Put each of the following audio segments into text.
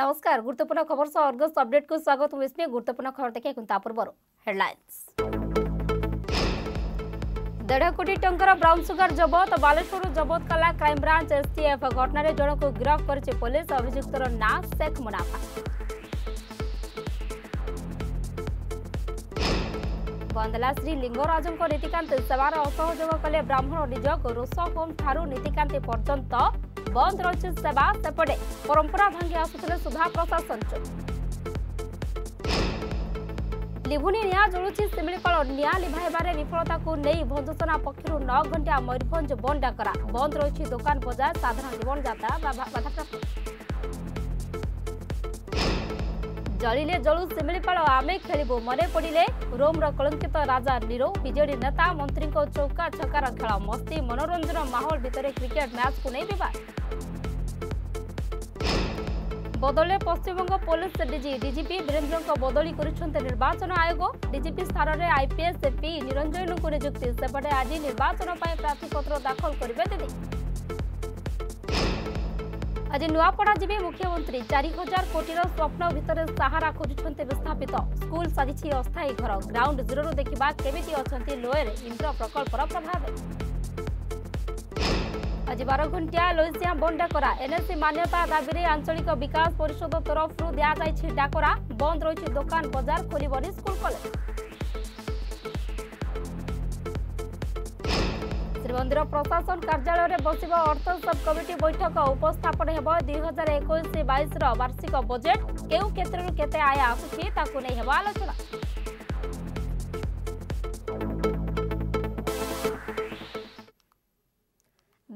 नमस्कार गुरुत्वपूर्ण खबर सह अर्गस अपडेट को स्वागत हूँ इसमें गुरुत्वपूर्ण खबर देखे तापूर्व हेडलाइंस देढ़ कोटी टंकर ब्राउन सुगर जबत बालेश्वर जबत कला ब्रांच एसटीएफ घटन जनक गिरफ कर पुलिस अभियुक्त ना शेख मुनाफा ବନ୍ଦ ଶ୍ରୀ ଲିଙ୍ଗରାଜଙ୍କ ନୀତିକାନ୍ତି ସେବାର ଅସହଯୋଗ କଲେ ବ୍ରାହ୍ମଣ ନିଯୋଗ ରୋଷକୋମ୍ ଠାରୁ ନୀତିକାନ୍ତି ପର୍ଯ୍ୟନ୍ତ ବନ୍ଦ ରହିଛି ସେବା ସେପଟେ ପରମ୍ପରା ଭାଙ୍ଗି ଆସୁଥିଲେ ସୁଧା ପ୍ରଶାସନ ଲିଭୁନି ନିଆଁ ଜଳୁଛି ଶିମିଳିପାଳ ନିଆଁ ଲିଭାଇବାରେ ବିଫଳତାକୁ ନେଇ ଭଞ୍ଜସେନା ପକ୍ଷରୁ ନଅ ଘଣ୍ଟା ମୟୂରଭଞ୍ଜ ବନ୍ଦ ଡାକରା ବନ୍ଦ ରହିଛି ଦୋକାନ ବଜାର ସାଧାରଣ ଜୀବନଯାତ୍ରା ବାଧାପ୍ରାପ୍ତ ଜଳିଲେ ଜଳୁ ଶିମିଳିପାଳ ଆମେ ଖେଳିବୁ ମନେ ପଡ଼ିଲେ ରୋମ୍ର କଳଙ୍କିତ ରାଜା ନିରୋ ବିଜେଡି ନେତା ମନ୍ତ୍ରୀଙ୍କ ଚୌକା ଛକାର ଖେଳ ମସ୍ତି ମନୋରଞ୍ଜନ ମାହୋଲ ଭିତରେ କ୍ରିକେଟ ମ୍ୟାଚ୍କୁ নেই বিবাদ বদলে পশ্চিমবঙ্গ পুলিশ ডিজি ডিজিপি বীরেন্দ্রঙ্ বদলি করছেন নির্বাচন আয়োগ ডিজিপি স্থানের আইপিএস পি নিরঞ্জন নিযুক্তি সেপটে আজ নির্বাচন প্রার্থীপত্র দাখল করবে দিদি আজ নয়াপড়া যাবে মুখ্যমন্ত্রী চারি হাজার কোটির স্বপ্ন ভিতরে সাহারা খোঁজুছেন বিস্থাপিত স্কুল সাজিছে অস্থায়ী ঘর গ্রাউন্ড জিরোর দেখা কেমিটি অনেক লোয়ের ইন্দ্র প্রকল্পর প্রভাব আজ বার ঘণ্টিয়া লোইসিয়া বন্ধ ডাকরা এনএসি মান্যতা দাবিরে আঞ্চলিক বিকাশ পরিষদ তরফ দিয়া যাই ডাকরা বন্ধ রয়েছে দোকান বজার খোলবনি স্কুল কলেজ ଶ୍ରୀମନ୍ଦିର ପ୍ରଶାସନ କାର୍ଯ୍ୟାଳୟରେ ବସିବ ଅର୍ଥ ସବ୍ କମିଟି ବୈଠକ ଉପସ୍ଥାପନ ହେବ ଦୁଇ ହଜାର ଏକୋଇଶ ବାଇଶର ବାର୍ଷିକ ବଜେଟ୍ କେଉଁ କ୍ଷେତ୍ରରୁ କେତେ ଆୟ ଆସୁଛି ତାକୁ ନେଇ ହେବ ଆଲୋଚନା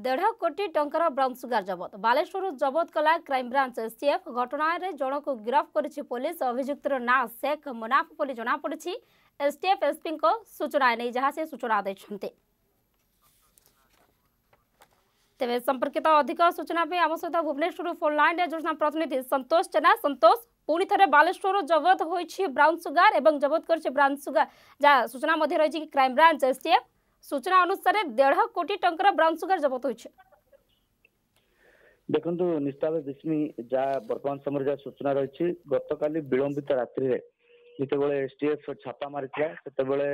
ଦେଢ଼ କୋଟି ଟଙ୍କାର ବ୍ରାଉନ୍ ସୁଗାର ଜବତ ବାଲେଶ୍ୱରରୁ ଜବତ କଲା କ୍ରାଇମବ୍ରାଞ୍ଚ ଏସ୍ଟିଏଫ୍ ଘଟଣାରେ ଜଣକୁ ଗିରଫ କରିଛି ପୋଲିସ ଅଭିଯୁକ୍ତର ନାଁ ଶେଖ୍ ମୁନାଫ ବୋଲି ଜଣାପଡ଼ିଛି ଏସ୍ଟିଏଫ୍ ଏସ୍ପିଙ୍କ ସୂଚନା ନେଇ ଯାହା ସେ ସୂଚନା ଦେଇଛନ୍ତି ତେବେ ସମ୍ପର୍କିତ ଅଧିକ ସୂଚନା ପାଇଁ ଆମ ସହିତ ଭୁବନେଶ୍ୱରରୁ ଫୋନ୍ ଲାଇନ୍ରେ ଜଣେ ପ୍ରତିନିଧି ସନ୍ତୋଷ ଜେନା ସନ୍ତୋଷ ପୁଣି ଥରେ ବାଲେଶ୍ୱରରୁ ଜବତ ହୋଇଛି ବ୍ରାଉନ୍ ସୁଗାର ଏବଂ ଜବତ କରିଛି ବ୍ରାଉନ୍ ସୁଗାର ଯାହା ସୂଚନା ମଧ୍ୟ ରହିଛି କି କ୍ରାଇମବ୍ରାଞ୍ଚ ଏସ୍ଟିଏଫ୍ ସୂଚନା ଅନୁସାରେ ଦେଢ଼ କୋଟି ଟଙ୍କାର ବ୍ରାଉନ୍ ସୁଗାର ଜବତ ହୋଇଛି ଦେଖନ୍ତୁ ନିସ୍ତାବ ବିସ୍ମି ଯାହା ବର୍ତ୍ତମାନ ସମୟରେ ଯାହା ସୂଚନା ରହିଛି ଗତକାଲି ବିଳମ୍ବିତ ରାତ୍ରିରେ ଯେତେବେଳେ ଏସ୍ଟିଏଫ୍ ଛାପା ମାରିଥିଲା ସେତେବେଳେ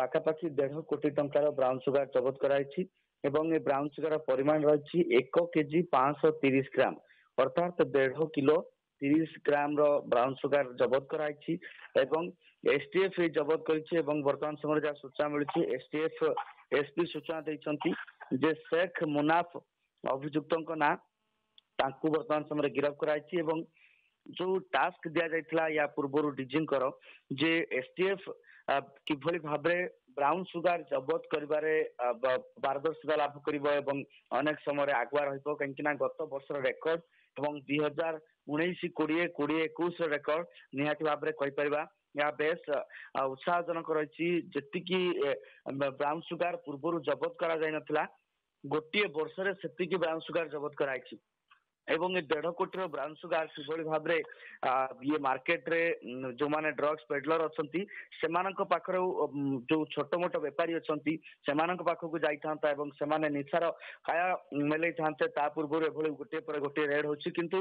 ପାଖାପାଖି ଦେଢ଼ କୋଟି ଟଙ୍କାର ବ୍ରାଉନ୍ ସୁଗାର ଜବତ କରାଯାଇଛି এবং ଏ ବ୍ରାଉନ୍ ସୁଗାର ପରିମାଣ রয়েছে এক কেজি পাঁচশো তিরিশ গ্রাম অর্থাৎ দেড় কিলো তিরিশ গ্রামর ব্রাউন সুগার জবত করা হয়েছে এবং এসটিএফ জবত করেছে এবং বর্তমান সময় যা সূচনা মিলুছে এসটিএফ এসপি সূচনা দিয়েছেন যে শেখ মুনাফ অভিযুক্ত না তাকে বর্তমান সময় গিরফ করা হয়েছে এবং যে টাস্ক দিয়া যাইছিলা ইয়া পূর্বরু কর যে এসটিএফ কিভাবে ভাবে ବ୍ରାଉନ୍ ସୁଗାର ଜବତ କରିବାରେ ପାରଦର୍ଶିତା ଲାଭ କରିବ ଏବଂ ଅନେକ ସମୟରେ ଆଗୁଆ ରହିବ କାହିଁକି ନା ଗତ ବର୍ଷର ରେକର୍ଡ ଏବଂ ଦୁଇ ହଜାର ଉଣେଇଶ କୋଡ଼ିଏ କୋଡ଼ିଏ ଏକୋଇଶର ରେକର୍ଡ ନିହାତି ଭାବରେ କହିପାରିବା ଏହା ବେଶ ଉତ୍ସାହଜନକ ରହିଛି ଯେତିକି ବ୍ରାଉନ୍ ସୁଗାର ପୂର୍ବରୁ ଜବତ କରାଯାଇନଥିଲା ଗୋଟିଏ ବର୍ଷରେ ସେତିକି ବ୍ରାଉନ୍ ସୁଗାର ଜବତ କରାଯାଇଛି এবং ଏ ଦେଢ କୋଟିର ବ୍ରାଉନ ସୁଗାର କିଭଳି ଭାବରେ ଇଏ ମାର୍କେଟରେ ଯୋଉମାନେ ଡ୍ରଗ୍ସ ପେଡଲର ଅଛନ୍ତି ସେମାନଙ୍କ ପାଖରେ ଯୋଉ ଛୋଟ ମୋଟ ବେପାରୀ ଅଛନ୍ତି ସେମାନଙ୍କ ପାଖକୁ ଯାଇଥାନ୍ତା ଏବଂ ସେମାନେ ନିଶାର କାୟା ମେଲେଇଥାନ୍ତେ ତା ପୂର୍ବରୁ ଏଭଳି ଗୋଟିଏ ପରେ ଗୋଟିଏ ରେଡ୍ ହଉଛି କିନ୍ତୁ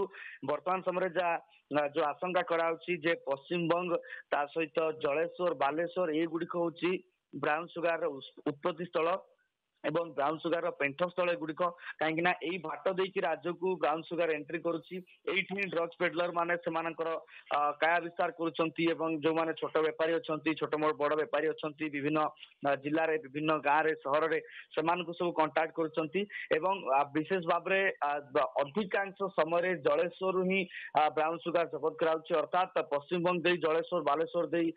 ବର୍ତ୍ତମାନ ସମୟରେ ଯାହା ଯୋଉ ଆଶଙ୍କା କରାହଉଛି ଯେ ପଶ୍ଚିମବଙ୍ଗ ତା ସହିତ ଜଳେଶ୍ୱର ବାଲେଶ୍ୱର ଏଇଗୁଡିକ ହଉଛି ବ୍ରାଉନ ସୁଗାରର ଉତ୍ପତ୍ତି ସ୍ଥଳ ଏବଂ ବ୍ରାଉନ ସୁଗାରର ପେଣ୍ଠସ୍ଥଳ ଏଗୁଡିକ କାହିଁକି ନା ଏଇ ବାଟ ଦେଇକି ରାଜ୍ୟକୁ ବ୍ରାଉନ ସୁଗାର ଏଣ୍ଟ୍ରି କରୁଛି ଏଇଠି ହିଁ ଡ୍ରଗ୍ସ ପେଡଲର ମାନେ ସେମାନଙ୍କର କାୟା ବିସ୍ତାର କରୁଛନ୍ତି ଏବଂ ଯୋଉମାନେ ଛୋଟ ବେପାରୀ ଅଛନ୍ତି ଛୋଟ ବଡ ବେପାରୀ ଅଛନ୍ତି ବିଭିନ୍ନ ଜିଲ୍ଲାରେ ବିଭିନ୍ନ ଗାଁରେ ସହରରେ ସେମାନଙ୍କୁ ସବୁ କଣ୍ଟାକ୍ଟ କରୁଛନ୍ତି ଏବଂ ବିଶେଷ ଭାବରେ ଅଧିକାଂଶ ସମୟରେ ଜଳେଶ୍ୱରରୁ ହିଁ ବ୍ରାଉନ ସୁଗାର ଜବତ କରାଯାଉଛି ଅର୍ଥାତ୍ ପଶ୍ଚିମବଙ୍ଗ ଦେଇ ଜଳେଶ୍ୱର ବାଲେଶ୍ୱର ଦେଇ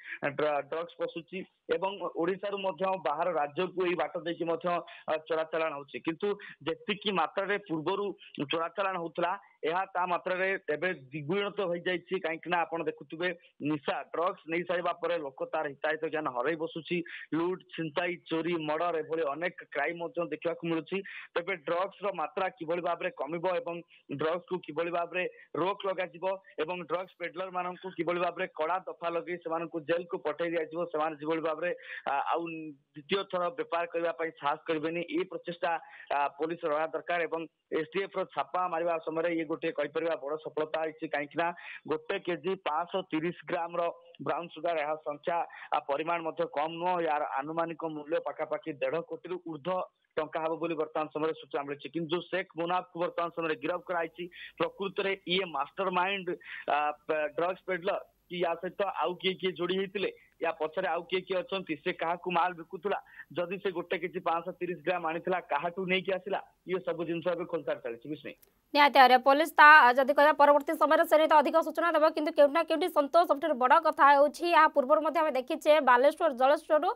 ଡ୍ରଗ୍ସ ପଶୁଛି ଏବଂ ଓଡ଼ିଶାରୁ ମଧ୍ୟ ବାହାର ରାଜ୍ୟକୁ ଏଇ ବାଟ ଦେଇକି ମଧ୍ୟ ଚୋରାଚାଲାଣ ହେଉଛି କିନ୍ତୁ ଯେତିକି ମାତ୍ରାରେ ପୂର୍ବରୁ ଚୋରାଚାଲାଣ ହେଉଥିଲା मात्रे एवं द्विगुण तो हो जाए कहीं आप देखुए निशा ड्रग्स नहीं सारा लोक तार हिताहित ज्ञान हर बसुची लुट छिंताई चोरी मर्डर एनेक क्राइम देखा मिलू तेज ड्रग्स रा कि भाव कम ड्रग्स को कि भाव में रोक लग ड्रग्स पेडलर मान को कि भाव में कड़ा दफा लगे से जेल को पठाई दिजा से आवय थर बेपार करने साहस करेनि ये प्रचेषा पुलिस रहा दरकार एस डी एफ रापा मार्ग समय ये गो ଗୋଟିଏ କହିପାରିବା ବଡ ସଫଳତା ହେଇଛି କାହିଁକି ନା ଗୋଟେ କେଜି ପାଞ୍ଚଶହ ତିରିଶ ଗ୍ରାମ ର ବ୍ରାଉନ ସୁଗାର ଏହା ସଂଖ୍ୟା ପରିମାଣ ମଧ୍ୟ କମ ନୁହଁ ଏହାର ଆନୁମାନିକ ମୂଲ୍ୟ ପାଖାପାଖି ଦେଢ କୋଟିରୁ ଉର୍ଦ୍ଧ୍ୱ ଟଙ୍କା ହେବ ବୋଲି ବର୍ତ୍ତମାନ ସମୟରେ ସୂଚନା ମିଳିଛି କିନ୍ତୁ ଶେଖ ମୁନାଫକୁ ବର୍ତ୍ତମାନ ସମୟରେ ଗିରଫ କରାଯାଇଛି ପ୍ରକୃତରେ ଇଏ ମାଷ୍ଟର ମାଇଣ୍ଡ ଡ୍ରଗ୍ସ ପେଡଲର କି ୟା ସହିତ ଆଉ କିଏ କିଏ ଯୋଡି ହେଇଥିଲେ ୟା ପଛରେ ଆଉ କିଏ କିଏ ଅଛନ୍ତି ସେ କାହାକୁ ମାଲ ବିକୁଥିଲା ଯଦି ସେ ଗୋଟେ କେଜି ପାଞ୍ଚଶହ ତିରିଶ ଗ୍ରାମ ଆଣିଥିଲା କାହାଠୁ ନେଇକି ଆସିଲା ଇଏ ସବୁ ଜିନିଷ ଏବେ ଖୋଲତାଡ଼ ଚାଲିଛି ବୁଝିଲେ ନିହାତି ଭାବରେ ପୋଲିସ ତା ଯଦି କହିବା ପରବର୍ତ୍ତୀ ସମୟରେ ସେ ନେଇ ତ ଅଧିକ ସୂଚନା ଦେବ କିନ୍ତୁ କେଉଁଠି ନା କେଉଁଠି ସନ୍ତୋଷ ସବୁଠାରୁ ବଡ଼ କଥା ହେଉଛି ଏହା ପୂର୍ବରୁ ମଧ୍ୟ ଆମେ ଦେଖିଛେ ବାଲେଶ୍ୱର ଜଳେଶ୍ୱରରୁ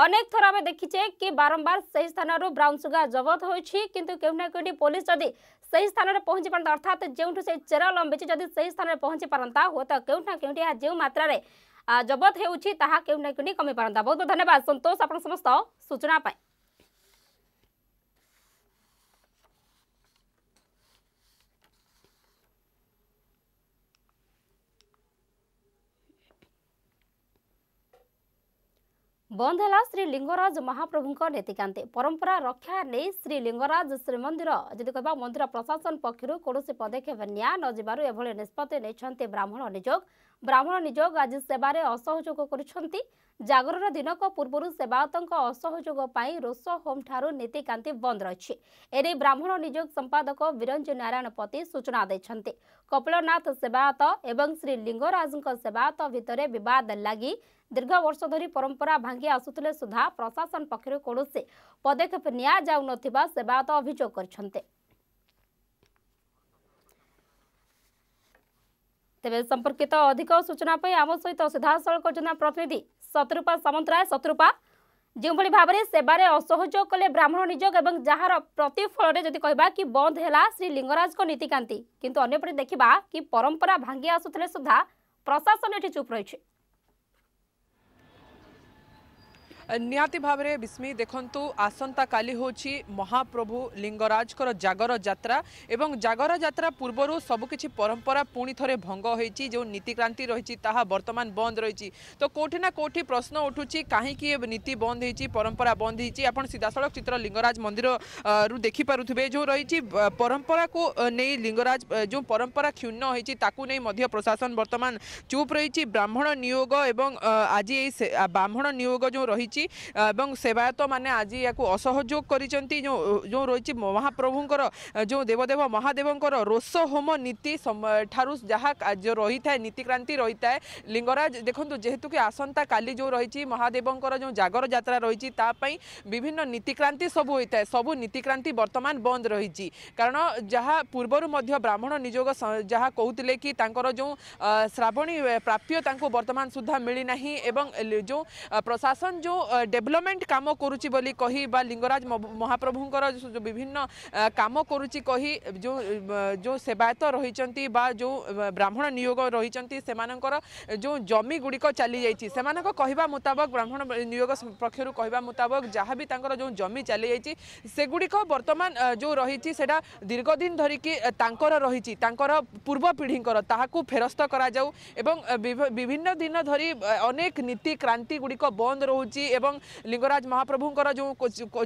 অনেক থর আমি দেখিছে কি বারম্বার সেই স্থানর ব্রাউন সুগার জবত হয়েছি কিন্তু কেউ না কেউটি পুলিশ যদি সেই স্থানরে পৌঁছি পারতা অর্থাৎ যেউঠু সেই চেরা লম্বিছে যদি সেই স্থানরে পৌঁছি পারতা হুয়েত কেউ না কেউটি যে মাত্রায় জবত ହେଉଛି তাহা কেউ না কেউটি কমি পারতা বহুত বহুত ধন্যবাদ সন্তোষ আপনার সমস্ত সূচনা পাই ବନ୍ଦ ହେଲା ଶ୍ରୀଲିଙ୍ଗରାଜ ମହାପ୍ରଭୁଙ୍କ ନୀତିକାନ୍ତି ପରମ୍ପରା ରକ୍ଷା ନେଇ ଶ୍ରୀଲିଙ୍ଗରାଜ ଶ୍ରୀମନ୍ଦିର ଯଦି କହିବା ମନ୍ଦିର ପ୍ରଶାସନ ପକ୍ଷରୁ କୌଣସି ପଦକ୍ଷେପ ନିଆ ନଯିବାରୁ ଏଭଳି ନିଷ୍ପତ୍ତି ନେଇଛନ୍ତି ବ୍ରାହ୍ମଣ ନିଯୋଗ ବ୍ରାହ୍ମଣ ନିଯୋଗ ଆଜି ସେବାରେ ଅସହଯୋଗ କରୁଛନ୍ତି ଜାଗରଣ ଦିନକ ପୂର୍ବରୁ ସେବାୟତଙ୍କ ଅସହଯୋଗ ପାଇଁ ରୋଷ ହୋମ୍ଠାରୁ ନୀତିକାନ୍ତି ବନ୍ଦ ରହିଛି ଏନେଇ ବ୍ରାହ୍ମଣ ନିଯୋଗ ସମ୍ପାଦକ ବିରଞ୍ଜ ନାରାୟଣ ପତି ସୂଚନା ଦେଇଛନ୍ତି କପିଳନାଥ ସେବାୟତ ଏବଂ ଶ୍ରୀଲିଙ୍ଗରାଜଙ୍କ ସେବାୟତ ଭିତରେ ବିବାଦ ଲାଗି ଦୀର୍ଘ ବର୍ଷ ଧରି ପରମ୍ପରା ଭାଙ୍ଗି ଆସୁଥିଲେ ସୁଦ୍ଧା ପ୍ରଶାସନ ପକ୍ଷରୁ କୌଣସି ପଦକ୍ଷେପ ନିଆଯାଉନଥିବା ସେବାୟତ ଅଭିଯୋଗ କରିଛନ୍ତି ତେବେ ସମ୍ପର୍କିତ ଅଧିକ ସୂଚନା ପାଇଁ ଆମ ସହିତ ସିଧାସଳଖ ଯୋଜନା ପ୍ରତିନିଧି ଶତ୍ରୁପା ସାମନ୍ତରାୟ ଶତ୍ରୁପା ଯେଉଁଭଳି ଭାବରେ ସେବାରେ ଅସହଯୋଗ କଲେ ବ୍ରାହ୍ମଣ ନିଯୋଗ ଏବଂ ଯାହାର ପ୍ରତିଫଳରେ ଯଦି କହିବା କି ବନ୍ଦ ହେଲା ଶ୍ରୀ ଲିଙ୍ଗରାଜଙ୍କ ନୀତିକାନ୍ତି କିନ୍ତୁ ଅନ୍ୟପଟେ ଦେଖିବା କି ପରମ୍ପରା ଭାଙ୍ଗି ଆସୁଥିଲେ ସୁଦ୍ଧା ପ୍ରଶାସନ ଏଠି ଚୁପ୍ ରହିଛି ନିହାତି ଭାବରେ ବିସ୍ମି ଦେଖନ୍ତୁ ଆସନ୍ତାକାଲି ହେଉଛି ମହାପ୍ରଭୁ ଲିଙ୍ଗରାଜଙ୍କର ଜାଗର ଯାତ୍ରା ଏବଂ ଜାଗର ଯାତ୍ରା ପୂର୍ବରୁ ସବୁକିଛି ପରମ୍ପରା ପୁଣି ଥରେ ଭଙ୍ଗ ହୋଇଛି ଯେଉଁ ନୀତିକ୍ରାନ୍ତି ରହିଛି ତାହା ବର୍ତ୍ତମାନ ବନ୍ଦ ରହିଛି ତ କେଉଁଠି ନା କେଉଁଠି ପ୍ରଶ୍ନ ଉଠୁଛି କାହିଁକି ଏ ନୀତି ବନ୍ଦ ହୋଇଛି ପରମ୍ପରା ବନ୍ଦ ହୋଇଛି ଆପଣ ସିଧାସଳଖ ଚିତ୍ର ଲିଙ୍ଗରାଜ ମନ୍ଦିରରୁ ଦେଖିପାରୁଥିବେ ଯେଉଁ ରହିଛି ପରମ୍ପରାକୁ ନେଇ ଲିଙ୍ଗରାଜ ଯେଉଁ ପରମ୍ପରା କ୍ଷୁଣ୍ଣ ହୋଇଛି ତାକୁ ନେଇ ମଧ୍ୟ ପ୍ରଶାସନ ବର୍ତ୍ତମାନ ଚୁପ୍ ରହିଛି ବ୍ରାହ୍ମଣ ନିୟୋଗ ଏବଂ ଆଜି ଏହି ବ୍ରାହ୍ମଣ ନିୟୋଗ ଯେଉଁ ରହିଛି ରହିଛି ଏବଂ ସେବାୟତମାନେ ଆଜି ଏହାକୁ ଅସହଯୋଗ କରିଛନ୍ତି ଯେଉଁ ଯେଉଁ ରହିଛି ମହାପ୍ରଭୁଙ୍କର ଯେଉଁ ଦେବଦେବ ମହାଦେବଙ୍କର ରୋଷ ହୋମ ନୀତି ଠାରୁ ଯାହା ରହିଥାଏ ନୀତିକ୍ରାନ୍ତି ରହିଥାଏ লিঙ্গরাজ দেখুন যেহেতু কি আসন্তা কালি যে রয়েছে মহাদেবঙ্কর যে জাগর যাত্রা রয়েছে তাপাই বিভিন্ন নীতিক্রান্তি সবু হয়ে থাকে সবু নীতিক্রান্তি বর্তমান বন্ধ রয়েছে কারণ যা পূর্বর ব্রাহ্মণ নিযোগ যা কৌলে কি তাঁর যে শ্রাবণী প্রাপ্য তাঁর বর্তমান সুদ্ধা মিলি না এবং যে প্রশাসন যে डेभलपमेंट कम कर लिंगराज महाप्रभुं विभिन्न कम कर जो सेवायत रही जो ब्राह्मण नियोग रही जो जमी गुड़िक चली कहवा मुताबक ब्राह्मण नियोग पक्षर कह मुताबक जहाँ भी जो जमी चली सेगुड़िक बर्तमान जो रही दीर्घ दिन धरिकी रही पूर्व पीढ़ी ताकू फेरस्त कर विभिन्न दिन धरी अनेक नीति क्रांति गुड़िक बंद रोची ଏବଂ ଲିଙ୍ଗରାଜ ମହାପ୍ରଭୁଙ୍କର ଯେଉଁ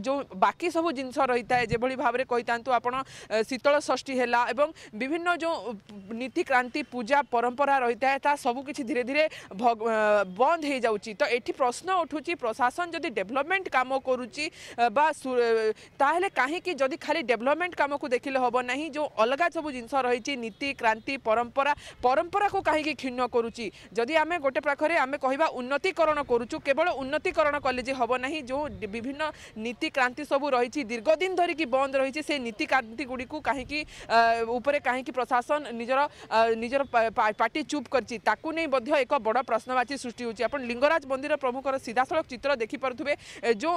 ଯେଉଁ ବାକି ସବୁ ଜିନିଷ ରହିଥାଏ ଯେଭଳି ଭାବରେ କହିଥାନ୍ତୁ ଆପଣ ଶୀତଳ ଷଷ୍ଠୀ ହେଲା ଏବଂ ବିଭିନ୍ନ ଯେଉଁ ନୀତିକ୍ରାନ୍ତି ପୂଜା ପରମ୍ପରା ରହିଥାଏ ତାହା ସବୁକିଛି ଧୀରେ ଧୀରେ ବନ୍ଦ ହୋଇଯାଉଛି ତ ଏଠି ପ୍ରଶ୍ନ ଉଠୁଛି ପ୍ରଶାସନ ଯଦି ଡେଭଲପମେଣ୍ଟ କାମ କରୁଛି ବା ତାହେଲେ କାହିଁକି ଯଦି ଖାଲି ଡେଭଲପମେଣ୍ଟ କାମକୁ ଦେଖିଲେ ହେବ ନାହିଁ ଯେଉଁ ଅଲଗା ସବୁ ଜିନିଷ ରହିଛି ନୀତି କ୍ରାନ୍ତି ପରମ୍ପରା ପରମ୍ପରାକୁ କାହିଁକି କ୍ଷୁଣ୍ଣ କରୁଛି ଯଦି ଆମେ ଗୋଟେ ପାଖରେ ଆମେ କହିବା ଉନ୍ନତିକରଣ କରୁଛୁ କେବଳ ଉନ୍ନତିକରଣ কলেজ হব না যে বিভিন্ন নীতিক্রান্তি সবু রয়েছে দীর্ঘদিন ধরিকি বন্ধ রয়েছে সেই নীতিক্রান্তিগুড়ি কী উপরে কী প্রশাসন নিজের নিজের পার্টি চুপ করছে তাকে নিয়ে মধ্য এক বড় প্রশ্নবাচী সৃষ্টি হচ্ছে আপনার লিঙ্গরাজ মন্দির প্রমুখর সিধাসলখ চিত্র দেখিপারে যে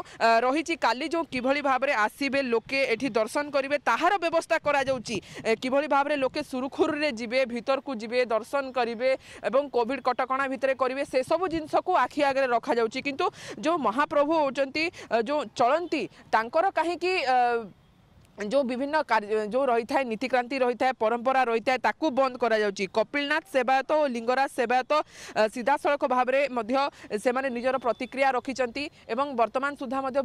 রয়েছে কালি যে কিভাবে ভাবে আসবে লোকে এটি দর্শন করবে তাহার ব্যবস্থা করা যাচ্ছে কিভাবে ভাবে লোকে সুরুখুরুরে যাবে ভিতরকু যাবে দর্শন করবে এবং কোভিড কটকা ভিতরে করবে সেসব জিনিসক আখি আগে রখা যাচ্ছে কিন্তু যে जो महाप्रभु हो जो चलती कहीं ଯେଉଁ ବିଭିନ୍ନ ଯେଉଁ ରହିଥାଏ ନୀତିକ୍ରାନ୍ତି ରହିଥାଏ ପରମ୍ପରା ରହିଥାଏ ତାକୁ ବନ୍ଦ କରାଯାଉଛି କପିଳନାଥ ସେବାୟତ ଓ ଲିଙ୍ଗରାଜ ସେବାୟତ ସିଧାସଳଖ ଭାବରେ ମଧ୍ୟ ସେମାନେ ନିଜର ପ୍ରତିକ୍ରିୟା ରଖିଛନ୍ତି ଏବଂ ବର୍ତ୍ତମାନ ସୁଦ୍ଧା ମଧ୍ୟ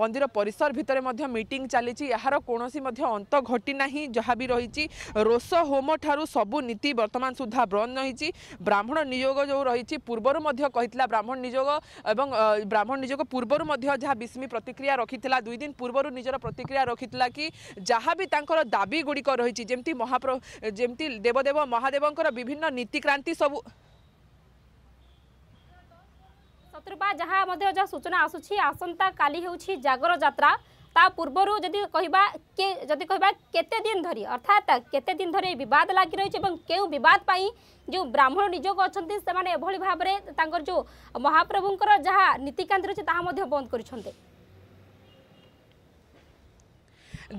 ମନ୍ଦିର ପରିସର ଭିତରେ ମଧ୍ୟ ମିଟିଂ ଚାଲିଛି ଏହାର କୌଣସି ମଧ୍ୟ ଅନ୍ତ ଘଟିନାହିଁ ଯାହା ବି ରହିଛି ରୋଷ ହୋମ ଠାରୁ ସବୁ ନୀତି ବର୍ତ୍ତମାନ ସୁଦ୍ଧା ବନ୍ଦ ରହିଛି ବ୍ରାହ୍ମଣ ନିଯୋଗ ଯେଉଁ ରହିଛି ପୂର୍ବରୁ ମଧ୍ୟ କହିଥିଲା ବ୍ରାହ୍ମଣ ନିଯୋଗ ଏବଂ ବ୍ରାହ୍ମଣ ନିଯୋଗ ପୂର୍ବରୁ ମଧ୍ୟ ଯାହା ବିସ୍ମୀ ପ୍ରତିକ୍ରିୟା ରଖିଥିଲା ଦୁଇ ଦିନ ପୂର୍ବରୁ ନିଜର ପ୍ରତିକ୍ରିୟା ରଖିଥିଲା କି ଯାହା ବି ତାଙ୍କର ଦାବି ଗୁଡ଼ିକ ରହିଛି ଯେମିତି ମହାପ୍ର ଯେମିତି ଦେବଦେବ ମହାଦେବଙ୍କର ବିଭିନ୍ନ ନୀତିକ୍ରାନ୍ତି ସବୁ ଶତ୍ରୁପା ଯାହା ମଧ୍ୟ ଯାହା ସୂଚନା ଆସୁଛି ଆସନ୍ତାକାଲି ହେଉଛି ଜାଗର ଯାତ୍ରା ତା ପୂର୍ବରୁ ଯଦି କହିବା କେ ଯଦି କହିବା କେତେ ଦିନ ଧରି ଅର୍ଥାତ୍ କେତେ ଦିନ ଧରି ବିବାଦ ଲାଗି ରହିଛି ଏବଂ କେଉଁ ବିବାଦ ପାଇଁ ଯେଉଁ ବ୍ରାହ୍ମଣ ନିଯୋଗ ଅଛନ୍ତି ସେମାନେ ଏଭଳି ଭାବରେ ତାଙ୍କର ଯେଉଁ ମହାପ୍ରଭୁଙ୍କର ଯାହା ନୀତିକାନ୍ତି ରହିଛି ତାହା ମଧ୍ୟ ବନ୍ଦ କରିଛନ୍ତି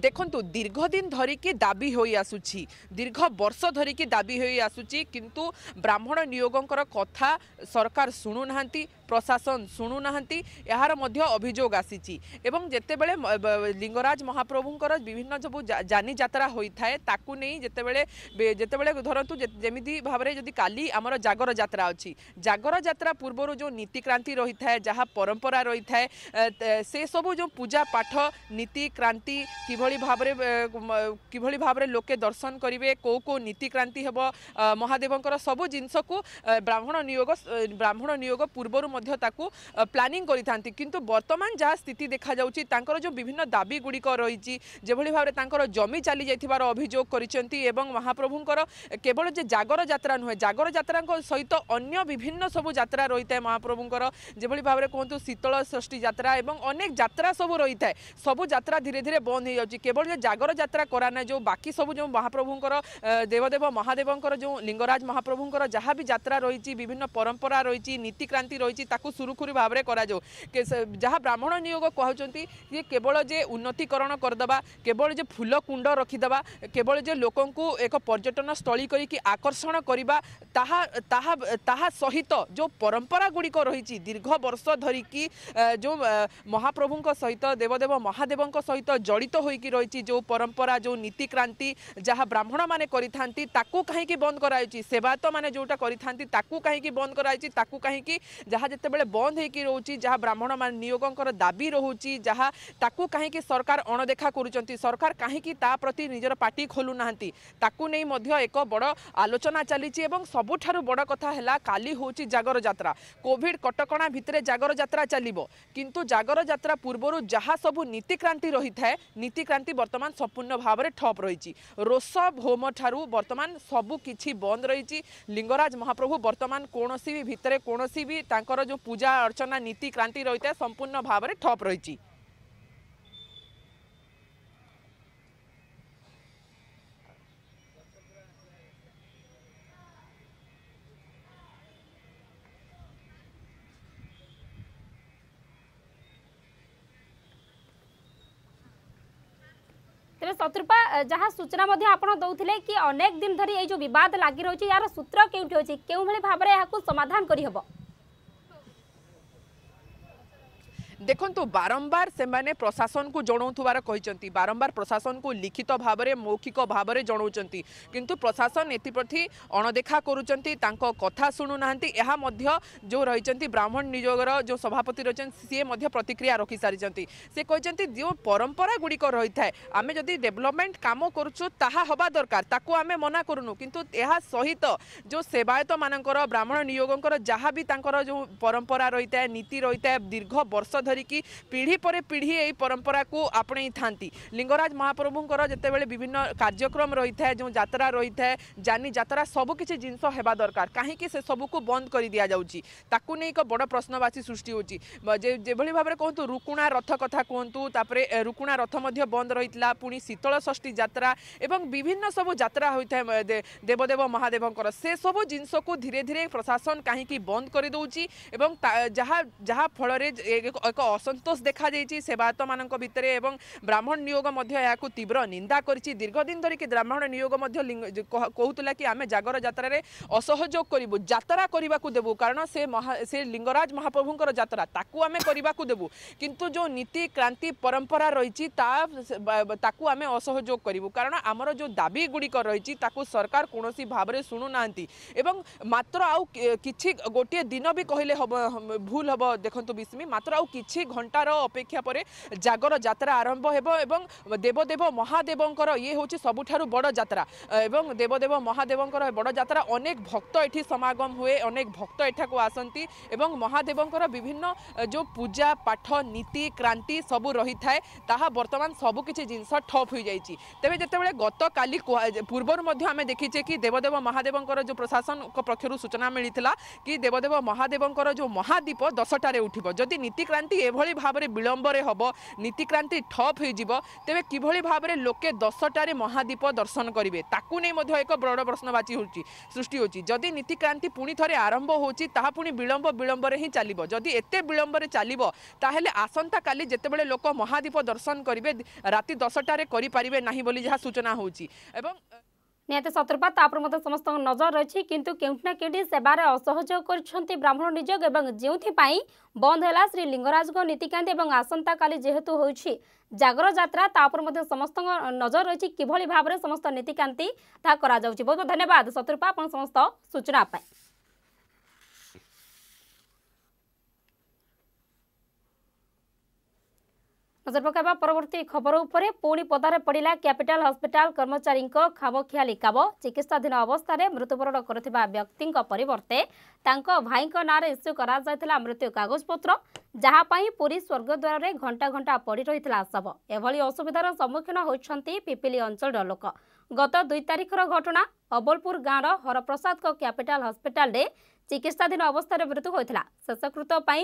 ଦେଖନ୍ତୁ ଦୀର୍ଘଦିନ ଧରିକି ଦାବି ହୋଇ ଆସୁଛି ଦୀର୍ଘ ବର୍ଷ ଧରିକି ଦାବି ହୋଇ ଆସୁଛି କିନ୍ତୁ ବ୍ରାହ୍ମଣ ନିୟୋଗଙ୍କର କଥା ସରକାର ଶୁଣୁନାହାନ୍ତି প্রশাসন শুণু না এর মধ্যে অভিযোগ আসিছি এবং যেতবে লিঙ্গরাজ মহাপ্রভুঙ্কর বিভিন্ন সব জানি যাত্রা হয়ে থাকে তাকে নিয়ে যেতবে যেতবে ধরতু যেমি ভাবে যদি কালি আমার জাগর যাত্রা অছি জাগর যাত্রা পূর্বর যে নীতিক্রান্তি রয়ে থাকে যা পরম্পরা রয়ে থাকে সেসবু যে পূজা পাঠ নীতিক্রান্তি কিভাবে ভাবে কিভাবে ভাবে লোকে দর্শন করবে কেউ কেউ নীতিক্রান্তি হব মহাদেবঙ্কর সবু জিনিসকু ব্রাহ্মণ নিয়োগ ব্রাহ্মণ নিয়োগ পূর্বর ମଧ୍ୟ ତାକୁ ପ୍ଲାନିଂ କରିଥାନ୍ତି କିନ୍ତୁ ବର୍ତ୍ତମାନ ଯାହା ସ୍ଥିତି ଦେଖାଯାଉଛି ତାଙ୍କର ଯେଉଁ ବିଭିନ୍ନ ଦାବିଗୁଡ଼ିକ ରହିଛି যেভাবে ভাবে তাঁর জমি চালি যাই অভিযোগ করেছেন এবং মহাপ্রভুঙ্কর কেবল যে জাগর যাত্রা নুহে জাগর যাত্রা সহিত অন্য বিভিন্ন সবু যাত্রা রয়েছে মহাপ্রভুঙ্কর যেভাবে ভাবে কুহতু শীতল ষষ্ঠী যাত্রা এবং অনেক যাত্রা সবু রয়েছে সবু যাত্রা ধীরে ধীরে বন্ধ হয়ে যাচ্ছে কেবল যে জাগর যাত্রা করা না যে বাকি সবু যে মহাপ্রভুঙ্কর দেবদেব মহাদেবঙ্কর যে লিঙ্গরাজ মহাপ্রভুঙ্কর যা বি যাত্রা রয়েছে বিভিন্ন পরম্পরা রয়েছে নীতিক্রান্তি রয়েছে ରହିଛି ତାକୁ ସୁରୁଖୁରୁ ଭାବରେ କରାଯାଉ ଯାହା ବ୍ରାହ୍ମଣ ନିୟୋଗ କହୁଛନ୍ତି ଯେ କେବଳ ଯେ ଉନ୍ନତିକରଣ କରିଦେବା କେବଳ ଯେ ଫୁଲ କୁଣ୍ଡ ରଖିଦେବା କେବଳ ଯେ ଲୋକଙ୍କୁ ଏକ ପର୍ଯ୍ୟଟନ ସ୍ଥଳୀ କରିକି ଆକର୍ଷଣ କରିବା ତାହା ତାହା ତାହା ସହିତ ଯେଉଁ ପରମ୍ପରା ଗୁଡ଼ିକ ରହିଛି ଦୀର୍ଘ ବର୍ଷ ଧରିକି ଯେଉଁ ମହାପ୍ରଭୁଙ୍କ ସହିତ ଦେବଦେବ ମହାଦେବଙ୍କ ସହିତ ଜଡ଼ିତ ହୋଇକି ରହିଛି ଯେଉଁ ପରମ୍ପରା ଯେଉଁ ନୀତିକ୍ରାନ୍ତି ଯାହା ବ୍ରାହ୍ମଣମାନେ କରିଥାନ୍ତି ତାକୁ କାହିଁକି ବନ୍ଦ କରାଯାଇଛି ସେବାୟତମାନେ ଯେଉଁଟା କରିଥାନ୍ତି ତାକୁ କାହିଁକି ବନ୍ଦ କରାଯାଇଛି ତାକୁ କାହିଁକି ଯାହା যেতবে বন্ধ হয়ে রয়েছে যা ব্রাহ্মণ মানে নিয়োগঙ্কর দাবি রয়েছে যা তাকে কী সরকার অণদেখা করছেন সরকার কী তা প্রতি নিজের পাটি খোলু না তাকে নেই এক বড় আলোচনা চালিছে এবং সবুঠার বড় কথা হল কালি হচ্ছে জাগর যাত্রা কোভিড কটকা ভিতরে জাগর যাত্রা চালব কিন্তু জাগর যাত্রা পূর্বর যা সবু নীতিক্রান্তি রয়েছে নীতিক্রান্তি বর্তমান সম্পূর্ণ ভাবে ঠপ রয়েছে রোষ হোম ঠার বর্তমান সবু কিছু বন্ধ রয়েছে লিঙ্গরাজ মহাপ্রভু বর্তমান কোণী ভিতরে কোণী তাঁর ଆମର ଯେଉଁ ପୂଜା ଅର୍ଚ୍ଚନା ନୀତି କ୍ରାନ୍ତି ରହିଥାଏ ସମ୍ପୂର୍ଣ୍ଣ ଭାବରେ ଠପ୍ ରହିଛି ତେବେ ଶତ୍ରୁପା ଯାହା ସୂଚନା ମଧ୍ୟ ଆପଣ ଦେଉଥିଲେ କି ଅନେକ ଦିନ ଧରି ଏଇ ଯେଉଁ ବିବାଦ ଲାଗି ରହିଛି ଏହାର ସୂତ୍ର କେଉଁଠି ଅଛି କେଉଁଭଳି ଭାବରେ ଏହାକୁ ସମାଧାନ କରିହେବ দেখন্তু বারম্বার সেমানে প্রশাসনকু জনাউথবার কহিছন্তি বারম্বার প্রশাসনকু লিখিত ভাবরে মৌখিক ভাবরে জনাউচন্তি কিন্তু প্রশাসন এথিপ্রতি অণদেখা করুচন্তি তাঙ্ক কথা শুণু নাহান্তি ଏହା ମଧ୍ୟ ଯେଉଁ ରହିଛନ୍ତି ବ୍ରାହ୍ମଣ ନିଯୋଗର ଯେଉଁ ସଭାପତି ରହିଛନ୍ତି ସିଏ ମଧ୍ୟ ପ୍ରତିକ୍ରିୟା ରଖିସାରିଛନ୍ତି ସେ କହିଛନ୍ତି ଯେଉଁ ପରମ୍ପରା ଗୁଡ଼ିକ ରହିଥାଏ ଆମେ ଯଦି ଡେଭଲପମେଣ୍ଟ କାମ କରୁଛୁ ତାହା ହେବା ଦରକାର ତାକୁ ଆମେ ମନା କରୁନୁ କିନ୍ତୁ ଏହା ସହିତ ଯେଉଁ ସେବାୟତମାନଙ୍କର ବ୍ରାହ୍ମଣ ନିଯୋଗଙ୍କର ଯାହା ବି ତାଙ୍କର ଯେଉଁ ପରମ୍ପରା ରହିଥାଏ ନୀତି ରହିଥାଏ ଦୀର୍ଘ ବର୍ଷ ଧରି ধরিকি ପିଢ଼ି ପରେ ପିଢ଼ି ଏହି ପରମ୍ପରାକୁ ଆପଣେଇଥାନ୍ତି ଲିଙ୍ଗରାଜ ମହାପ୍ରଭୁଙ୍କର ଯେତେବେଳେ ବିଭିନ୍ନ କାର୍ଯ୍ୟକ୍ରମ ରହିଥାଏ ଯେଉଁ ଯାତ୍ରା ରହିଥାଏ ଜାନି ଯାତ୍ରା ସବୁକିଛି ଜିନିଷ ହେବା ଦରକାର କାହିଁକି ସେ ସବୁକୁ ବନ୍ଦ କରି ଦିଆଯାଉଛି ତାକୁ ନେଇ ଏକ ବଡ଼ ପ୍ରଶ୍ନବାସୀ ସୃଷ୍ଟି ହେଉଛି ଯେଭଳି ଭାବରେ କୁହନ୍ତୁ ରୁକୁଣା ରଥ କଥା କୁହନ୍ତୁ ତାପରେ ରୁକୁଣା ରଥ ମଧ୍ୟ ବନ୍ଦ ରହିଥିଲା ପୁଣି ଶୀତଳ ଷଷ୍ଠୀ ଯାତ୍ରା ଏବଂ ବିଭିନ୍ନ ସବୁ ଯାତ୍ରା ହୋଇଥାଏ ଦେବଦେବ ମହାଦେବଙ୍କର ସେସବୁ ଜିନିଷକୁ ଧୀରେ ଧୀରେ ପ୍ରଶାସନ କାହିଁକି ବନ୍ଦ କରିଦେଉଛି ଏବଂ ଯାହା ଯାହା ଫଳରେ ଏକ অসন্তোষ দেখা যাই সেবায়ত সেবায়তমানক ভিতরে এবং ব্রাহ্মণ নিয়োগ এখন তীব্র নিন্দা করেছে দীর্ঘদিন ধরিকি ব্রাহ্মণ নিয়োগ কুলা কি আমি জাগর যাত্রার অসহযোগ করবু যাত্রা করা দেবু কারণ সে সে লিঙ্গরাজ মহাপ্রভুঙ্কর যাত্রা তাকে আমি করা দেবু কিন্তু যে নীতি ক্রান্তি পরম্পরা রয়েছে তা তাকে আমি অসহযোগ করবু কারণ আমার যে দাবি গুড়িক রয়েছে তাকে সরকার কোণী ভাবে শুণু না এবং মাত্র আছে কিছু গোটিয়ে দিন বি কহিলে হব ভুল হব দেখুন বিস্মি মাত্র আছে কিছু ঘণ্টার অপেক্ষা পরে জাগর যাত্রা আরম্ভ হব এবং দেবদেব মহাদেবঙ্কর ইয়ে হচ্ছে সবুঠার বড় যাত্রা এবং দেবদেব মহাদেবঙ্কর বড় যাত্রা অনেক ভক্ত এটি সমাগম হুয়ে অনেক ভক্ত এঠাকু আসন্তি এবং মহাদেবঙ্কর বিভিন্ন যে পূজা পাঠ নীতি ক্রান্তি সবু থাকে তাহা বর্তমান সবু কিছু জিনিস ঠপ হয়ে যাই তবে যেতবে গতকালি পূর্বর মধ্যে আমি দেখিছে কি দেবদেব মহাদেবঙ্কর যে প্রশাসন পক্ষ সূচনা মিলিলা কি দেবদেব মহাদেবঙ্কর যে মহাদ্বীপ দশটার উঠব যদি নীতিক্রান্তি নীতিক্রান্তি এভাবে ভাবে বিলম্বরে হব নীতিক্রান্তি ঠপ হয়েযিব তেবে কিভাবে ভাবে লোকে দশটার মহাদ্বীপ দর্শন করবে তাকে নিয়ে মধ্যে এক বড় প্রশ্নবাচী হচ্ছে সৃষ্টি হচ্ছে যদি নীতিক্রান্তি পুঁথ আরম্ভ হচ্ছে তাহা পুঁ বিলম্ব বিলম্বরে হি চালব যদি এত বিলম্বরে চালব তাহলে আসন্তকালি যেতবে লোক মহাদ্বীপ দর্শন করবে রাতে দশটার করে পারে না বলে যা সূচনা হচ্ছে এবং ନିହାତି ସତର୍କତା ତା ଉପରେ ମଧ୍ୟ ସମସ୍ତଙ୍କ ନଜର ରହିଛି କିନ୍ତୁ କେଉଁଠି ନା କେଉଁଠି ସେବାରେ ଅସହଯୋଗ କରିଛନ୍ତି ବ୍ରାହ୍ମଣ ନିଯୋଗ ଏବଂ ଯେଉଁଥିପାଇଁ ବନ୍ଦ ହେଲା ଶ୍ରୀ ଲିଙ୍ଗରାଜଙ୍କ ନୀତିକାନ୍ତି ଏବଂ ଆସନ୍ତାକାଲି ଯେହେତୁ ହେଉଛି ଜାଗର ଯାତ୍ରା ତା ଉପରେ ମଧ୍ୟ ସମସ୍ତଙ୍କ ନଜର ରହିଛି କିଭଳି ଭାବରେ ସମସ୍ତ ନୀତିକାନ୍ତି ତାହା କରାଯାଉଛି ବହୁତ ବହୁତ ଧନ୍ୟବାଦ ଶତ୍ରୁପା ଆପଣ ସମସ୍ତ ସୂଚନା ପାଇଁ ନଜର ପକାଇବା ପରବର୍ତ୍ତୀ ଖବର ଉପରେ ପୁଣି ପଦାରେ ପଡ଼ିଲା କ୍ୟାପିଟାଲ ହସ୍ପିଟାଲ କର୍ମଚାରୀଙ୍କ ଖାମଖିଆଲି କାବ ଚିକିତ୍ସାଧୀନ ଅବସ୍ଥାରେ ମୃତ୍ୟୁବରଣ କରିଥିବା ବ୍ୟକ୍ତିଙ୍କ ପରିବର୍ତ୍ତେ ତାଙ୍କ ଭାଇଙ୍କ ନାଁରେ ଇସ୍ୟୁ କରାଯାଇଥିଲା ମୃତ୍ୟୁ କାଗଜପତ୍ର ଯାହା ପାଇଁ ପୁରୀ ସ୍ୱର୍ଗଦ୍ୱାରରେ ଘଣ୍ଟା ଘଣ୍ଟା ପଡ଼ି ରହିଥିଲା ଶବ ଏଭଳି ଅସୁବିଧାର ସମ୍ମୁଖୀନ ହୋଇଛନ୍ତି ପିପିଲି ଅଞ୍ଚଳର ଲୋକ ଗତ ଦୁଇ ତାରିଖର ଘଟଣା ଅବଲପୁର ଗାଁର ହରପ୍ରସାଦଙ୍କ କ୍ୟାପିଟାଲ ହସ୍ପିଟାଲରେ ଚିକିତ୍ସାଧୀନ ଅବସ୍ଥାରେ ମୃତ୍ୟୁ ହୋଇଥିଲା ଶେଷକୃତ ପାଇଁ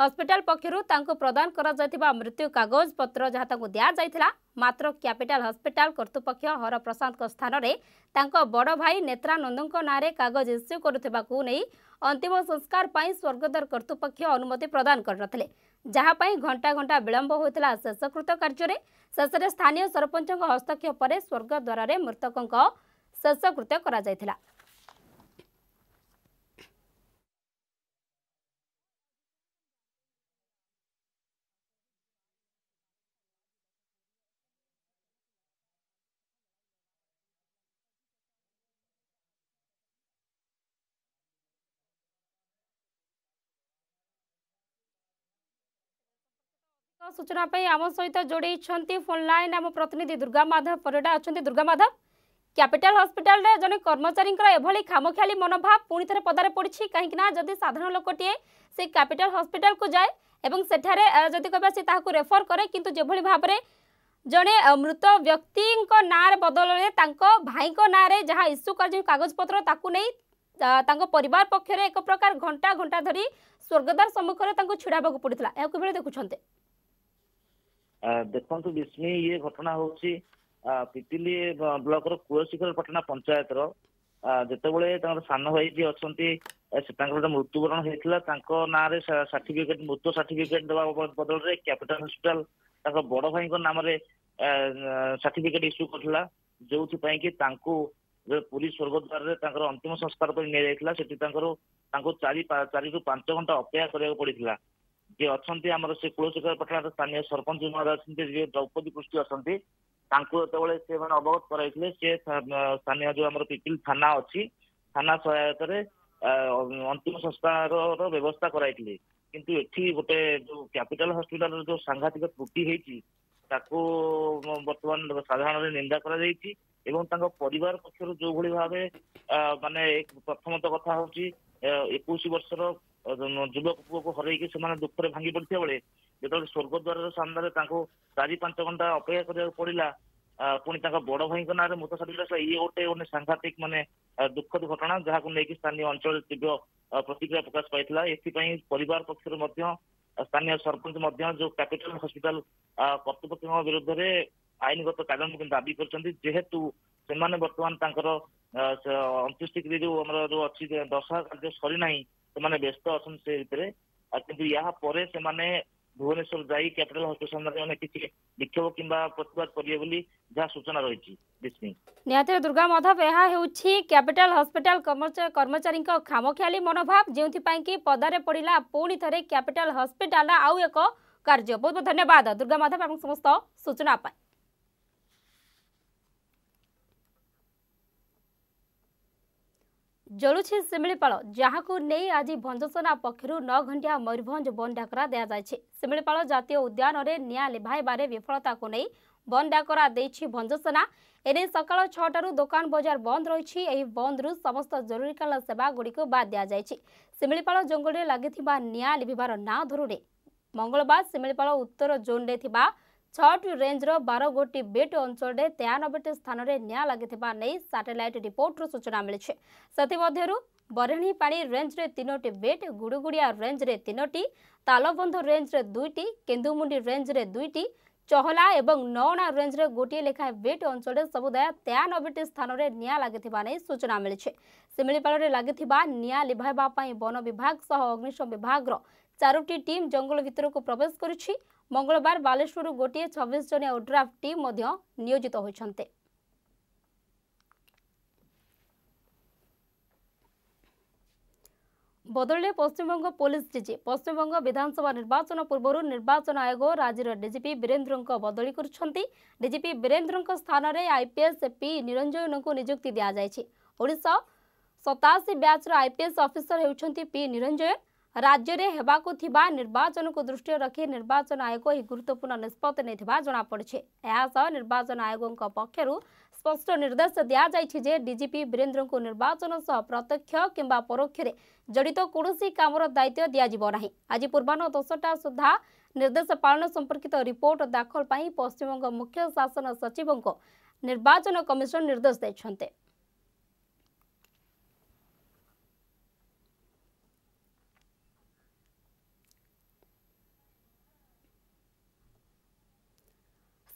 ହସ୍ପିଟାଲ ପକ୍ଷରୁ ତାଙ୍କୁ ପ୍ରଦାନ କରାଯାଇଥିବା ମୃତ୍ୟୁ କାଗଜପତ୍ର ଯାହା ତାଙ୍କୁ ଦିଆଯାଇଥିଲା ମାତ୍ର କ୍ୟାପିଟାଲ ହସ୍ପିଟାଲ କର୍ତ୍ତୃପକ୍ଷ ହରପ୍ରଶାନ୍ତଙ୍କ ସ୍ଥାନରେ ତାଙ୍କ ବଡ଼ ଭାଇ ନେତ୍ରାନନ୍ଦଙ୍କ ନାଁରେ କାଗଜ ଇସ୍ୟୁ କରୁଥିବାକୁ ନେଇ ଅନ୍ତିମ ସଂସ୍କାର ପାଇଁ ସ୍ୱର୍ଗଦ୍ୱାର କର୍ତ୍ତୃପକ୍ଷ ଅନୁମତି ପ୍ରଦାନ କରିନଥିଲେ ଯାହାପାଇଁ ଘଣ୍ଟା ଘଣ୍ଟା ବିଳମ୍ବ ହୋଇଥିଲା ଶେଷକୃତ କାର୍ଯ୍ୟରେ ଶେଷରେ ସ୍ଥାନୀୟ ସରପଞ୍ଚଙ୍କ ହସ୍ତକ୍ଷେପ ପରେ ସ୍ୱର୍ଗଦ୍ୱାରରେ ମୃତକଙ୍କ ଶେଷକୃତ କରାଯାଇଥିଲା সূচনা পাই আমার সহিত যোড়াইছেন ফোন লাইন আমার প্রতিনিধি দুর্গা মাধব পরিডা অনেক দুর্গা মাধব ক্যাপিটাল হসপিটাল জন কর্মচারী এভাবে খামখেয়ালি মনোভাব পুঁ থে পদারে পড়ছে কিন্তু না যদি সাধারণ লোকটিয়ে সে ক্যাপিটাল হসপিটাল কু যায় এবং সেঠারে যদি কবে সে তাহলে রেফর করে কিন্তু যেভাবে ভাবে জনে মৃত ব্যক্তি নাঁরে বদলরে তাঙ্ক ভাইঙ্ক নাঁরে যা ইস্যু করা কাগজপত্র তাকে নেই ତାଙ୍କ ପରିବାର ପକ୍ଷରେ ଏକ ପ୍ରକାର ଘଣ୍ଟା ଘଣ୍ଟା ଧରି ସ୍ୱର୍ଗଦ୍ୱାର ସମ୍ମୁଖରେ ତାଙ୍କୁ ଛିଡ଼ା ହେବାକୁ ପଡ଼ିଥିଲା ଏହାକୁ କିଭଳି ଦେଖୁଛନ୍ତି ଦେଖନ୍ତୁ ବିସ୍ମୀ ଇଏ ଘଟଣା ହେଉଛି ପିପିଲି ବ୍ଲକର କୁଳଶିଖର ପାଟଣା ପଞ୍ଚାୟତର ଯେତେବେଳେ ତାଙ୍କର ସାନ ଭାଇ ଯିଏ ଅଛନ୍ତି ତାଙ୍କର ଗୋଟେ ମୃତ୍ୟୁବରଣ ହେଇଥିଲା ତାଙ୍କ ନାଁରେ ସାର୍ଟିଫିକେଟ ମୃତ୍ୟୁ ସାର୍ଟିଫିକେଟ ଦେବା ବଦଳରେ କ୍ୟାପିଟାଲ ହସ୍ପିଟାଲ ତାଙ୍କ ବଡ ଭାଇଙ୍କ ନାମରେ ସାର୍ଟିଫିକେଟ ଇସ୍ୟୁ କରିଥିଲା ଯୋଉଥିପାଇଁ କି ତାଙ୍କୁ ପୁରୀ ସ୍ୱର୍ଗଦ୍ୱାରରେ ତାଙ୍କର ଅନ୍ତିମ ସଂସ୍କାର ପାଇଁ ନିଆଯାଇଥିଲା ସେଠି ତାଙ୍କର ତାଙ୍କୁ ଚାରି ଚାରିରୁ ପାଞ୍ଚ ଘଣ୍ଟା ଅପେକ୍ଷା କରିବାକୁ ପଡିଥିଲା ଯିଏ ଅଛନ୍ତି ଆମର ସେ କୁଳଶେଖର ପଟ୍ଟନାୟକ ସ୍ଥାନୀୟ ସରପଞ୍ଚ ମହୋଦୟ ଅଛନ୍ତି ଯିଏ ଦ୍ରୌପଦୀ ପୃଷ୍ଟି ଅଛନ୍ତି ତାଙ୍କୁ ଯେତେବେଳେ ସେମାନେ ଅବଗତ କରାଇଥିଲେ ସେ ସ୍ଥାନୀୟ ଯୋଉ ଆମର ପିପିଲି ଥାନା ଅଛି ଥାନା ସହାୟତାରେ ଅନ୍ତିମ ସଂସ୍କାରର ବ୍ୟବସ୍ଥା କରାଇଥିଲେ କିନ୍ତୁ ଏଠି ଗୋଟେ ଯୋଉ କ୍ୟାପିଟାଲ ହସ୍ପିଟାଲର ଯୋଉ ସାଂଘାତିକ ତ୍ରୁଟି ହେଇଛି ତାକୁ ବର୍ତ୍ତମାନ ସାଧାରଣରେ ନିନ୍ଦା କରାଯାଇଛି ଏବଂ ତାଙ୍କ ପରିବାର ପକ୍ଷରୁ ଯୋଉଭଳି ଭାବେ ମାନେ ପ୍ରଥମତଃ କଥା ହଉଛି ଏକୋଇଶ ବର୍ଷର ଯୁବକକୁ ହରେଇକି ସେମାନେ ଦୁଃଖରେ ଭାଙ୍ଗି ପଡିଥିବା ବେଳେ ଯେତେବେଳେ ସ୍ୱର୍ଗ ଦ୍ୱାରର ସାମ୍ନାରେ ତାଙ୍କୁ ଚାରି ପାଞ୍ଚ ଘଣ୍ଟା ଅପେକ୍ଷା କରିବାକୁ ପଡିଲା ପୁଣି ତାଙ୍କ ବଡ ଭାଇଙ୍କ ନାଁରେ ମୃତ ସାର୍ଟିଫିକେଟ ଇଏ ଗୋଟେ ଗୋଟେ ସାଂଘାତିକ ମାନେ ଦୁଃଖଦ ଘଟଣା ଯାହାକୁ ନେଇକି ସ୍ଥାନୀୟ ଅଞ୍ଚଳରେ ତୀବ୍ର ପ୍ରତିକ୍ରିୟା ପ୍ରକାଶ ପାଇଥିଲା ଏଥିପାଇଁ ପରିବାର ପକ୍ଷରୁ ମଧ୍ୟ ସ୍ଥାନୀୟ ସରପଞ୍ଚ ମଧ୍ୟ ଯୋଉ କ୍ୟାପିଟାଲ ହସ୍ପିଟାଲ କର୍ତ୍ତୃପକ୍ଷଙ୍କ ବିରୁଦ୍ଧରେ ଆଇନଗତ କାର୍ଯ୍ୟାନୁଷ୍ଠାନ କିନ୍ତୁ ଦାବି କରିଛନ୍ତି ଯେହେତୁ ସେମାନେ ବର୍ତ୍ତମାନ ତାଙ୍କର ଅଣତିରିଶ ଡିଗ୍ରୀ ଯୋଉ ଆମର ଯୋଉ ଅଛି ଦଶହରା କାର୍ଯ୍ୟ ସରିନାହିଁ ସେମାନେ ବ୍ୟସ୍ତ ଅଛନ୍ତି ସେ ଭିତରେ କିନ୍ତୁ ଏହା ପରେ ସେମାନେ ଭୁବନେଶ୍ୱର ଯାଇ କ୍ୟାପିଟାଲ ହସ୍ପିଟାଲ ସାମ୍ନାରେ ମାନେ କିଛି ବିକ୍ଷୋଭ କିମ୍ବା ପ୍ରତିବାଦ କରିବେ ବୋଲି ଯାହା ସୂଚନା ରହିଛି ନିହାତି ଦୁର୍ଗା ମାଧବ ଏହା ହେଉଛି କ୍ୟାପିଟାଲ ହସ୍ପିଟାଲ କର୍ମଚାରୀଙ୍କ ଖାମଖିଆଲି ମନୋଭାବ ଯେଉଁଥିପାଇଁ କି ପଦାରେ ପଡ଼ିଲା ପୁଣି ଥରେ କ୍ୟାପିଟାଲ ହସ୍ପିଟାଲର ଆଉ ଏକ କାର୍ଯ୍ୟ ବହୁତ ବହୁତ ଧନ୍ୟବାଦ ଦୁର୍ଗା ମାଧବ ଏବଂ ସମସ୍ତ ସୂଚନା ପାଇଁ ଜଳୁଛି ଶିମିଳିପାଳ ଯାହାକୁ ନେଇ ଆଜି ଭଞ୍ଜସେନା ପକ୍ଷରୁ ନଅ ଘଣ୍ଟିଆ ମୟୂରଭଞ୍ଜ ବନ୍ଦ ଡାକରା ଦିଆଯାଇଛି ଶିମିଳିପାଳ ଜାତୀୟ ଉଦ୍ୟାନରେ ନିଆଁ ଲିଭାଇବାରେ ବିଫଳତାକୁ ନେଇ ବନ୍ଦ ଡାକରା ଦେଇଛି ଭଞ୍ଜସେନା ଏନେଇ ସକାଳ ଛଅଟାରୁ ଦୋକାନ ବଜାର ବନ୍ଦ ରହିଛି ଏହି ବନ୍ଦରୁ ସମସ୍ତ ଜରୁରୀକାଳୀନ ସେବାଗୁଡ଼ିକୁ ବାଦ୍ ଦିଆଯାଇଛି ଶିମିଳିପାଳ ଜଙ୍ଗଲରେ ଲାଗିଥିବା ନିଆଁ ଲିଭିବାର ନାଁ ଧରୁରେ ମଙ୍ଗଳବାର ଶିମିଳିପାଳ ଉତ୍ତର ଜୋନ୍ରେ ଥିବା ଛଅଟି ରେଞ୍ଜର ବାର ଗୋଟି ବିଟ୍ ଅଞ୍ଚଳରେ ତେୟାନବେଟି ସ୍ଥାନରେ ନିଆଁ ଲାଗିଥିବା ନେଇ ସାଟେଲାଇଟ୍ ରିପୋର୍ଟରୁ ସୂଚନା ମିଳିଛି ସେଥିମଧ୍ୟରୁ ବରେଣୀପାଣି ରେଞ୍ଜରେ ତିନୋଟି ବିଟ୍ ଗୁଡ଼ୁଗୁଡ଼ିଆ ରେଞ୍ଜରେ ତିନୋଟି ତାଲବନ୍ଧ ରେଞ୍ଜରେ ଦୁଇଟି କେନ୍ଦୁମୁଣ୍ଡି ରେଞ୍ଜରେ ଦୁଇଟି ଚହଲା ଏବଂ ନଅଣା ରେଞ୍ଜରେ ଗୋଟିଏ ଲେଖାଏଁ ବିଟ୍ ଅଞ୍ଚଳରେ ସମୁଦାୟ ତେୟାନବେଟି ସ୍ଥାନରେ ନିଆଁ ଲାଗିଥିବା ନେଇ ସୂଚନା ମିଳିଛି ଶିମିଳିପାଳରେ ଲାଗିଥିବା ନିଆଁ ଲିଭାଇବା ପାଇଁ ବନ ବିଭାଗ ସହ ଅଗ୍ନିଶମ ବିଭାଗର ଚାରୋଟି ଟିମ୍ ଜଙ୍ଗଲ ଭିତରକୁ ପ୍ରବେଶ କରିଛି ମଙ୍ଗଳବାର ବାଲେଶ୍ୱରରୁ ଗୋଟିଏ ଛବିଶ ଜଣିଆ ଓଡ୍ରାଫ୍ ଟିମ୍ ମଧ୍ୟ ନିୟୋଜିତ ହୋଇଛନ୍ତି বদলে পশ্চিমবঙ্গ পুলিশ ডিজি পশ্চিমবঙ্গ বিধানসভা নির্বাচন পূর্বর নির্বাচন আয়োগ রাজ্যের ডিজিপি বীরেন্দ্র বদলি করছেন ডিজিপি বীরেন্দ্র স্থানরে আইপিএস পি নিরঞ্জন নিযুক্তি দিয়াযাই ওড়শা সতাশি ব্যাচর আইপিএস অফিসর হচ্ছেন পি নিরঞ্জন ରାଜ୍ୟରେ ହେବାକୁ ଥିବା ନିର୍ବାଚନକୁ ଦୃଷ୍ଟିରେ ରଖି ନିର୍ବାଚନ ଆୟୋଗ ଏହି ଗୁରୁତ୍ୱପୂର୍ଣ୍ଣ ନିଷ୍ପତ୍ତି ନେଇଥିବା ଜଣାପଡ଼ିଛି ଏହାସହ ନିର୍ବାଚନ ଆୟୋଗଙ୍କ ପକ୍ଷରୁ ସ୍ପଷ୍ଟ ନିର୍ଦ୍ଦେଶ ଦିଆଯାଇଛି ଯେ ଡିଜିପି ବୀରେନ୍ଦ୍ରଙ୍କୁ ନିର୍ବାଚନ ସହ ପ୍ରତ୍ୟକ୍ଷ କିମ୍ବା ପରୋକ୍ଷରେ ଜଡ଼ିତ କୌଣସି କାମର ଦାୟିତ୍ୱ ଦିଆଯିବ ନାହିଁ ଆଜି ପୂର୍ବାହ୍ନ ଦଶଟା ସୁଦ୍ଧା ନିର୍ଦ୍ଦେଶ ପାଳନ ସମ୍ପର୍କିତ ରିପୋର୍ଟ ଦାଖଲ ପାଇଁ ପଶ୍ଚିମବଙ୍ଗ ମୁଖ୍ୟ ଶାସନ ସଚିବଙ୍କୁ ନିର୍ବାଚନ କମିଶନ ନିର୍ଦ୍ଦେଶ ଦେଇଛନ୍ତି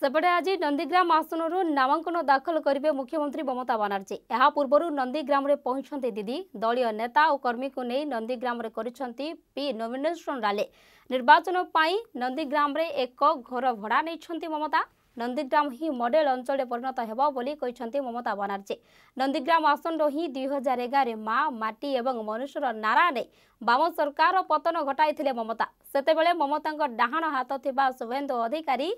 ସେପଟେ ଆଜି ନନ୍ଦୀଗ୍ରାମ ଆସନରୁ ନାମାଙ୍କନ ଦାଖଲ କରିବେ ମୁଖ୍ୟମନ୍ତ୍ରୀ ମମତା ବାନାର୍ଜୀ ଏହା ପୂର୍ବରୁ ନନ୍ଦୀଗ୍ରାମରେ ପହଞ୍ଚନ୍ତି ଦିଦି ଦଳୀୟ ନେତା ଓ କର୍ମୀଙ୍କୁ ନେଇ ନନ୍ଦୀଗ୍ରାମରେ କରିଛନ୍ତି ପି ନୋମିନେସନ ରାଲି ନିର୍ବାଚନ ପାଇଁ ନନ୍ଦୀଗ୍ରାମରେ ଏକ ଘର ଭଡ଼ା ନେଇଛନ୍ତି ମମତା ନନ୍ଦୀଗ୍ରାମ ହିଁ ମଡେଲ ଅଞ୍ଚଳରେ ପରିଣତ ହେବ ବୋଲି କହିଛନ୍ତି ମମତା ବାନାର୍ଜୀ ନନ୍ଦୀଗ୍ରାମ ଆସନରୁ ହିଁ ଦୁଇ ହଜାର ଏଗାରରେ ମା ମାଟି ଏବଂ ମନୁଷ୍ୟର ନାରା ନେଇ ବାମ ସରକାର ପତନ ଘଟାଇଥିଲେ ମମତା ସେତେବେଳେ ମମତାଙ୍କ ଡାହାଣ ହାତ ଥିବା ଶୁଭେନ୍ଦୁ ଅଧିକାରୀ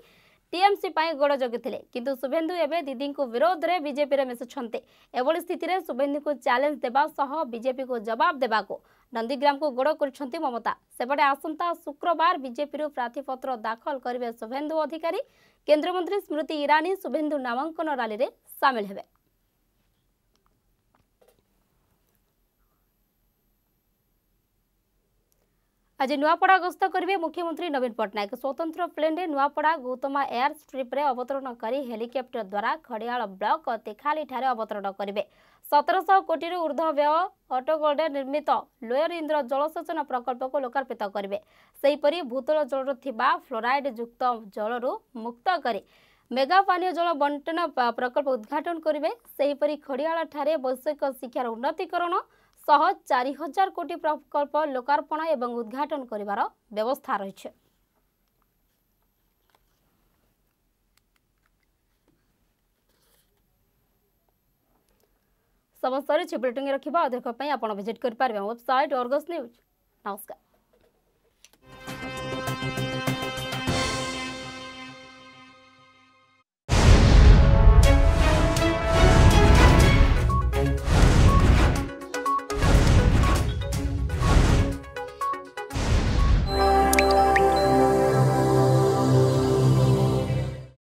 ଟିଏମ୍ସି ପାଇଁ ଗୋଡ଼ ଜଗିଥିଲେ କିନ୍ତୁ ଶୁଭେନ୍ଦୁ ଏବେ ଦିଦିଙ୍କ ବିରୋଧରେ ବିଜେପିରେ ମିଶୁଛନ୍ତି ଏଭଳି ସ୍ଥିତିରେ ଶୁଭେନ୍ଦୁଙ୍କୁ ଚ୍ୟାଲେଞ୍ଜ ଦେବା ସହ ବିଜେପିକୁ ଜବାବ ଦେବାକୁ ନନ୍ଦୀଗ୍ରାମକୁ ଗୋଡ଼ କରିଛନ୍ତି ମମତା ସେପଟେ ଆସନ୍ତା ଶୁକ୍ରବାର ବିଜେପିରୁ ପ୍ରାର୍ଥୀପତ୍ର ଦାଖଲ କରିବେ ଶୁଭେନ୍ଦୁ ଅଧିକାରୀ କେନ୍ଦ୍ରମନ୍ତ୍ରୀ ସ୍ମୃତି ଇରାନୀ ଶୁଭେନ୍ଦୁ ନାମାଙ୍କନ ରାଲିରେ ସାମିଲ ହେବେ ଆଜି ନୂଆପଡ଼ା ଗସ୍ତ କରିବେ ମୁଖ୍ୟମନ୍ତ୍ରୀ ନବୀନ ପଟ୍ଟନାୟକ ସ୍ୱତନ୍ତ୍ର ପ୍ଲେନ୍ରେ ନୂଆପଡ଼ା ଗୌତମା ଏୟାର ଷ୍ଟ୍ରିପ୍ରେ ଅବତରଣ କରି ହେଲିକପ୍ଟର ଦ୍ୱାରା ଖଡ଼ିଆଳ ବ୍ଲକ ତେଖାଲିଠାରେ ଅବତରଣ କରିବେ ସତରଶହ କୋଟିରୁ ଉର୍ଦ୍ଧ୍ୱ ବ୍ୟୟ ଅଟୋଗୋଲ୍ଡରେ ନିର୍ମିତ ଲୋୟର ଇନ୍ଦ୍ର ଜଳସେଚନ ପ୍ରକଳ୍ପକୁ ଲୋକାର୍ପିତ କରିବେ ସେହିପରି ଭୂତଳ ଜଳରୁ ଥିବା ଫ୍ଲୋରାଇଡ୍ ଯୁକ୍ତ ଜଳରୁ ମୁକ୍ତ କରି ମେଗା ପାନୀୟ ଜଳ ବଣ୍ଟନ ପ୍ରକଳ୍ପ ଉଦ୍ଘାଟନ କରିବେ ସେହିପରି ଖଡ଼ିଆଳଠାରେ ବୈଷୟିକ ଶିକ୍ଷାର ଉନ୍ନତିକରଣ সহ চারি হাজার কোটি প্রকল্প লোকার্পণ এবং উদ্ঘাটন করিবার ব্যবস্থা রয়েছে ସମସ୍ତ ରିଚି ବୁଲେଟିନ୍ ରଖିବା ଅଧିକ ପାଇଁ ଆପଣ ଭିଜିଟ୍ କରିପାରିବେ ୱେବସାଇଟ୍ ଅର୍ଗସ୍ ନ୍ୟୁଜ୍ ନମସ୍କାର